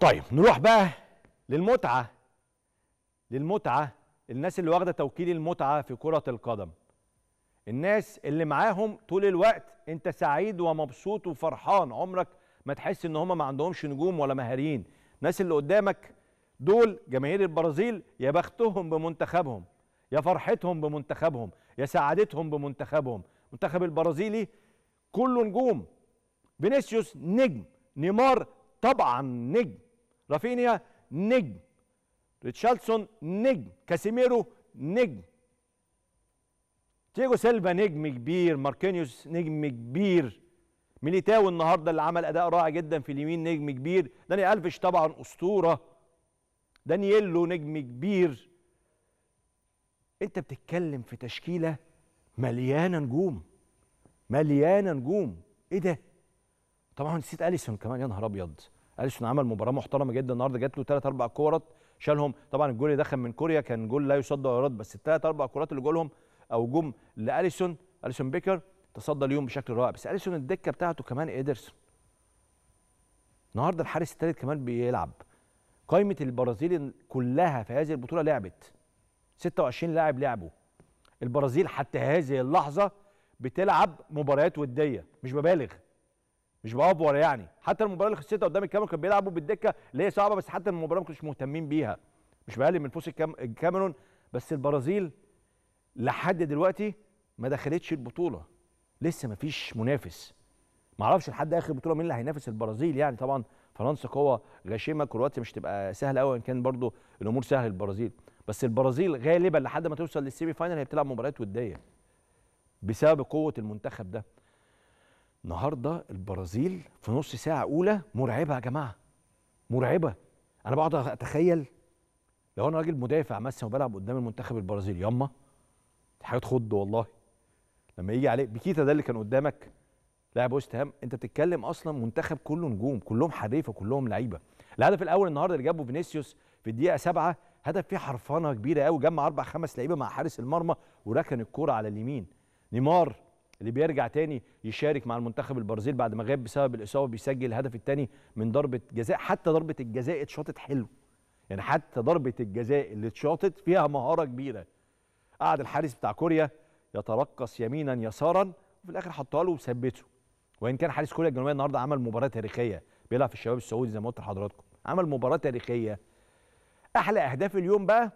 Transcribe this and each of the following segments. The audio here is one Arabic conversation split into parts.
طيب نروح بقى للمتعه للمتعه الناس اللي واخده توكيل المتعه في كره القدم الناس اللي معاهم طول الوقت انت سعيد ومبسوط وفرحان عمرك ما تحس ان هم ما عندهمش نجوم ولا مهاريين الناس اللي قدامك دول جماهير البرازيل يا بختهم بمنتخبهم يا فرحتهم بمنتخبهم يا سعادتهم بمنتخبهم منتخب البرازيلي كله نجوم فينيسيوس نجم نيمار طبعا نجم رافينيا نجم ريتشاردسون نجم كاسيميرو نجم تيجو سيلفا نجم كبير ماركينيوس نجم كبير ميليتاو النهارده اللي عمل اداء رائع جدا في اليمين نجم كبير داني الفيش طبعا اسطوره دانييلو نجم كبير انت بتتكلم في تشكيله مليانه نجوم مليانه نجوم ايه ده طبعا نسيت اليسون كمان يا نهار ابيض اليسون عمل مباراه محترمه جدا النهارده جات له ثلاث اربع كورات شالهم طبعا الجول اللي دخل من كوريا كان جول لا يصدى ولا يرد بس الثلاث اربع كورات اللي جولهم او جم لاليسون اليسون بيكر تصدى اليوم بشكل رائع بس اليسون الدكه بتاعته كمان ايدرسون النهارده الحارس الثالث كمان بيلعب قائمه البرازيل كلها في هذه البطوله لعبت 26 لاعب لعبوا البرازيل حتى هذه اللحظه بتلعب مباريات وديه مش ببالغ مش بافور يعني حتى المباراه اللي خسرتها قدام الكاميرون كان بيلعبوا بالدكه اللي هي صعبه بس حتى المباراه ما كنتش مهتمين بيها مش بقلل من فوز الكاميرون بس البرازيل لحد دلوقتي ما دخلتش البطوله لسه ما فيش منافس ما اعرفش لحد اخر بطوله مين اللي هينافس البرازيل يعني طبعا فرنسا قوه غشيمه كرواتيا مش تبقى سهله قوي ان كان برضو الامور سهله للبرازيل بس البرازيل غالبا لحد ما توصل للسيمي فاينل هي بتلعب مباريات وديه بسبب قوه المنتخب ده النهارده البرازيل في نص ساعه اولى مرعبه يا جماعه مرعبه انا بقعد اتخيل لو انا راجل مدافع مثلا وبلعب قدام المنتخب البرازيلي ياما حاجات خض والله لما يجي عليك بكيتا ده اللي كان قدامك لاعب وست هام انت بتتكلم اصلا منتخب كله نجوم كلهم حريفه كلهم لعيبه الهدف الاول النهارده اللي جابه فينيسيوس في الدقيقه سبعة هدف فيه حرفنه كبيره قوي جمع اربع خمس لعيبه مع حارس المرمى وركن الكوره على اليمين نيمار اللي بيرجع تاني يشارك مع المنتخب البرازيل بعد ما غاب بسبب الاصابه بيسجل الهدف الثاني من ضربه جزاء حتى ضربه الجزاء اتشاطت حلو يعني حتى ضربه الجزاء اللي اتشاطت فيها مهاره كبيره قعد الحارس بتاع كوريا يترقص يمينا يسارا وفي الاخر حطها له وثبته وان كان حارس كوريا الجنوبيه النهارده عمل مباراه تاريخيه بيلعب في الشباب السعودي زي ما قلت لحضراتكم عمل مباراه تاريخيه احلى اهداف اليوم بقى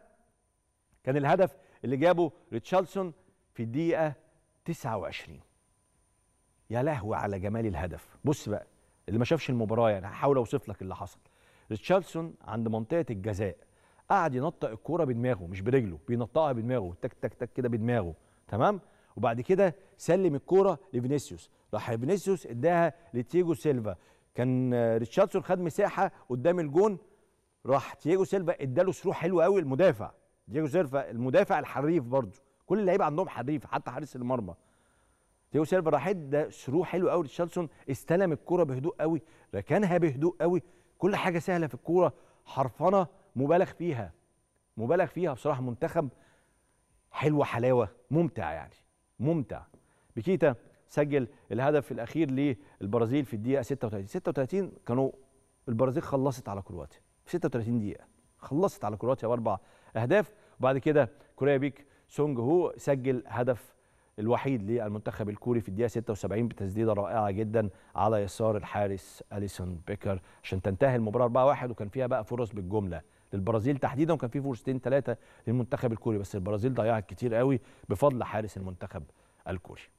كان الهدف اللي جابه ريتشاردسون في الدقيقه 29 يا لهو على جمال الهدف بص بقى اللي ما شافش المباراه يعني هحاول اوصف لك اللي حصل ريتشاردسون عند منطقه الجزاء قعد ينطق الكوره بدماغه مش برجله بينطقها بدماغه تك تك تك كده بدماغه تمام وبعد كده سلم الكوره لفينيسيوس راح فينيسيوس اداها لتيجو سيلفا كان ريتشاردسون خد مساحه قدام الجون راح تيجو سيلفا اداله سروح حلو قوي المدافع ديجو سيلفا المدافع الحريف برضه كل اللعيبه عندهم حريف حتى حارس المرمى تيو سيلفا راحت ده ثرو حلو قوي ريتشاردسون استلم الكوره بهدوء قوي ركنها بهدوء قوي كل حاجه سهله في الكوره حرفنه مبالغ فيها مبالغ فيها بصراحه منتخب حلوه حلاوه ممتع يعني ممتع بكيتا سجل الهدف الاخير للبرازيل في الدقيقه 36 36 كانوا البرازيل خلصت على كرواتيا في 36 دقيقه خلصت على كرواتيا باربع اهداف وبعد كده كوريا بيك سونج هو سجل هدف الوحيد للمنتخب الكوري في الدقيقه 76 بتسديده رائعه جدا على يسار الحارس اليسون بيكر عشان تنتهي المباراه 4-1 وكان فيها بقى فرص بالجمله للبرازيل تحديدا وكان في فرصتين ثلاثه للمنتخب الكوري بس البرازيل ضيعت كتير قوي بفضل حارس المنتخب الكوري